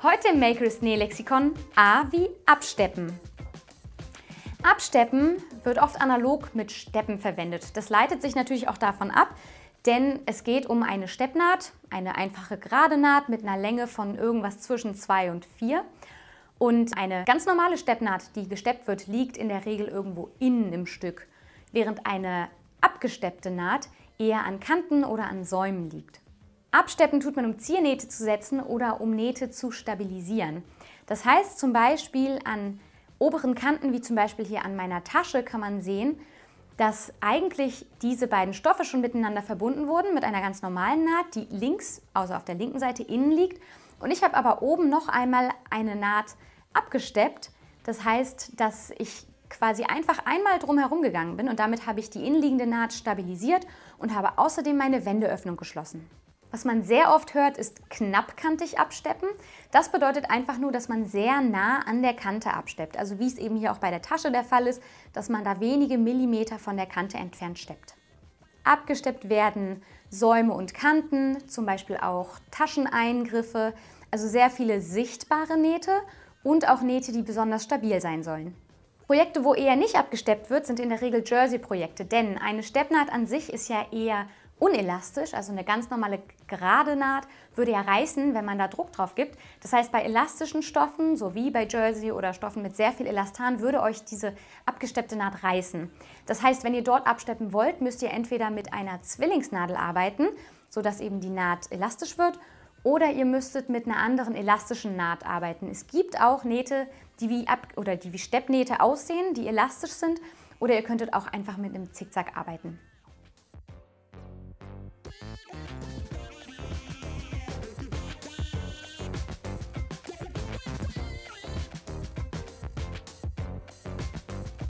Heute im Makers Nähe Lexikon A wie Absteppen. Absteppen wird oft analog mit Steppen verwendet. Das leitet sich natürlich auch davon ab, denn es geht um eine Steppnaht, eine einfache gerade Naht mit einer Länge von irgendwas zwischen 2 und 4. Und eine ganz normale Steppnaht, die gesteppt wird, liegt in der Regel irgendwo innen im Stück, während eine abgesteppte Naht eher an Kanten oder an Säumen liegt. Absteppen tut man, um Ziernähte zu setzen oder um Nähte zu stabilisieren. Das heißt zum Beispiel an oberen Kanten, wie zum Beispiel hier an meiner Tasche, kann man sehen, dass eigentlich diese beiden Stoffe schon miteinander verbunden wurden mit einer ganz normalen Naht, die links, also auf der linken Seite innen liegt. Und ich habe aber oben noch einmal eine Naht abgesteppt. Das heißt, dass ich quasi einfach einmal drum herum gegangen bin und damit habe ich die innenliegende Naht stabilisiert und habe außerdem meine Wendeöffnung geschlossen. Was man sehr oft hört, ist knappkantig absteppen. Das bedeutet einfach nur, dass man sehr nah an der Kante absteppt. Also wie es eben hier auch bei der Tasche der Fall ist, dass man da wenige Millimeter von der Kante entfernt steppt. Abgesteppt werden Säume und Kanten, zum Beispiel auch Tascheneingriffe, also sehr viele sichtbare Nähte und auch Nähte, die besonders stabil sein sollen. Projekte, wo eher nicht abgesteppt wird, sind in der Regel Jersey-Projekte, denn eine Steppnaht an sich ist ja eher unelastisch, also eine ganz normale gerade Naht, würde ja reißen, wenn man da Druck drauf gibt. Das heißt, bei elastischen Stoffen, so wie bei Jersey oder Stoffen mit sehr viel Elastan, würde euch diese abgesteppte Naht reißen. Das heißt, wenn ihr dort absteppen wollt, müsst ihr entweder mit einer Zwillingsnadel arbeiten, sodass eben die Naht elastisch wird, oder ihr müsstet mit einer anderen elastischen Naht arbeiten. Es gibt auch Nähte, die wie, Ab oder die wie Steppnähte aussehen, die elastisch sind, oder ihr könntet auch einfach mit einem Zickzack arbeiten.